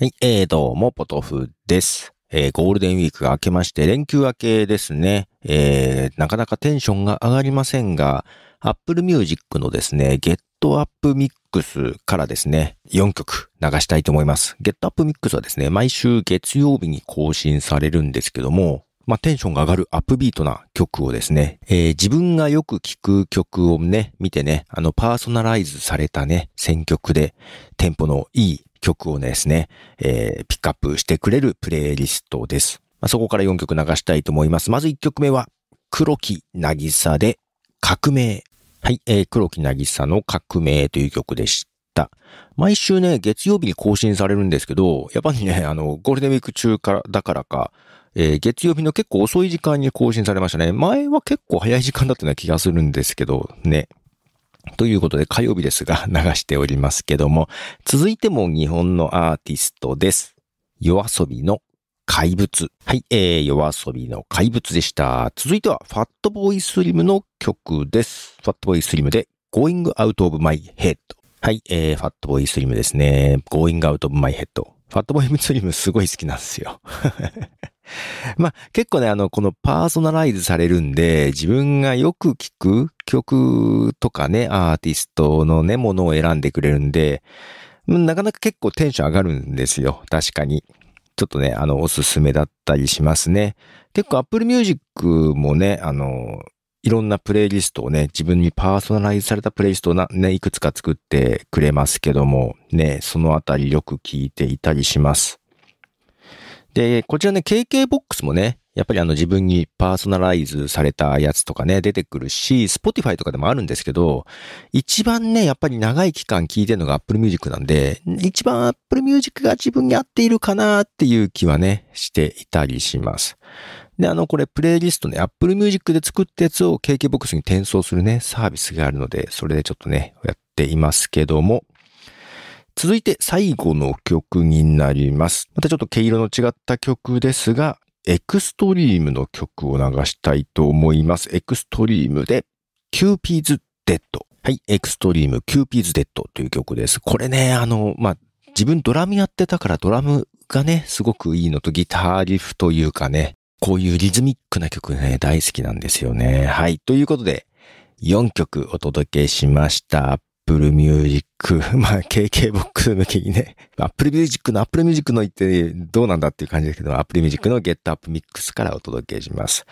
はい、えー、どうも、ポトフです。えー、ゴールデンウィークが明けまして、連休明けですね、えー、なかなかテンションが上がりませんが、Apple Music のですね、ゲットアップミックスからですね、4曲流したいと思います。ゲットアップミックスはですね、毎週月曜日に更新されるんですけども、まあ、テンションが上がるアップビートな曲をですね、えー、自分がよく聴く曲をね、見てね、あの、パーソナライズされたね、選曲で、テンポのいい曲をですね、えー、ピックアップしてくれるプレイリストです。まあ、そこから4曲流したいと思います。まず1曲目は、黒木なぎさで革命。はい、えー、黒木なぎさの革命という曲でした。毎週ね、月曜日に更新されるんですけど、やっぱりね、あの、ゴールデンウィーク中から、だからか、えー、月曜日の結構遅い時間に更新されましたね。前は結構早い時間だったような気がするんですけど、ね。ということで火曜日ですが 流しておりますけども、続いても日本のアーティストです。夜遊びの怪物。はい、えー、夜遊びの怪物でした。続いては、ファットボーイスリムの曲です。ファットボーイスリムで、Going Out of My Head。はい、えー、ファットボーイスリムですね。Going Out of My Head。ファットボーイスリムすごい好きなんですよ。まあ結構ね、あの、このパーソナライズされるんで、自分がよく聞く曲とかね、アーティストのね、ものを選んでくれるんで、なかなか結構テンション上がるんですよ。確かに。ちょっとね、あの、おすすめだったりしますね。結構 Apple Music もね、あの、いろんなプレイリストをね、自分にパーソナライズされたプレイリストをね、いくつか作ってくれますけども、ね、そのあたりよく聞いていたりします。で、こちらね、KKBOX もね、やっぱりあの自分にパーソナライズされたやつとかね、出てくるし、Spotify とかでもあるんですけど、一番ね、やっぱり長い期間聴いてるのが Apple Music なんで、一番 Apple Music が自分に合っているかなっていう気はね、していたりします。で、あの、これ、プレイリストね、Apple Music で作ったやつを KKBOX に転送するね、サービスがあるので、それでちょっとね、やっていますけども、続いて最後の曲になります。またちょっと毛色の違った曲ですが、エクストリームの曲を流したいと思います。エクストリームで、キューピーズ・デッド。はい、エクストリーム、キューピーズ・デッドという曲です。これね、あの、まあ、自分ドラムやってたからドラムがね、すごくいいのとギターリフというかね、こういうリズミックな曲ね、大好きなんですよね。はい、ということで、4曲お届けしました。Apple Music、まあ KKBOX 向けにね、Apple Music の Apple Music の言ってどうなんだっていう感じですけど、Apple Music の Get Up Mix からお届けします。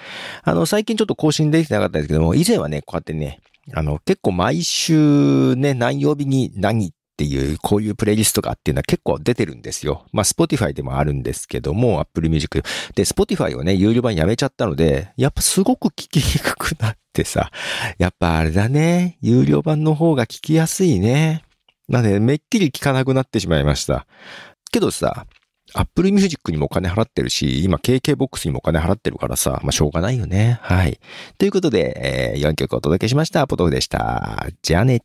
あの、最近ちょっと更新できてなかったんですけども、以前はね、こうやってね、あの、結構毎週ね、何曜日に何っっていう、こういうプレイリストがっていうのは結構出てるんですよ。まあ、Spotify でもあるんですけども、Apple Music。で、Spotify をね、有料版やめちゃったので、やっぱすごく聞きにくくなってさ、やっぱあれだね、有料版の方が聞きやすいね。なんで、めっきり聞かなくなってしまいました。けどさ、Apple Music にもお金払ってるし、今 KKBOX にもお金払ってるからさ、まあ、しょうがないよね。はい。ということで、えー、4曲お届けしました。ポトフでした。じゃあね。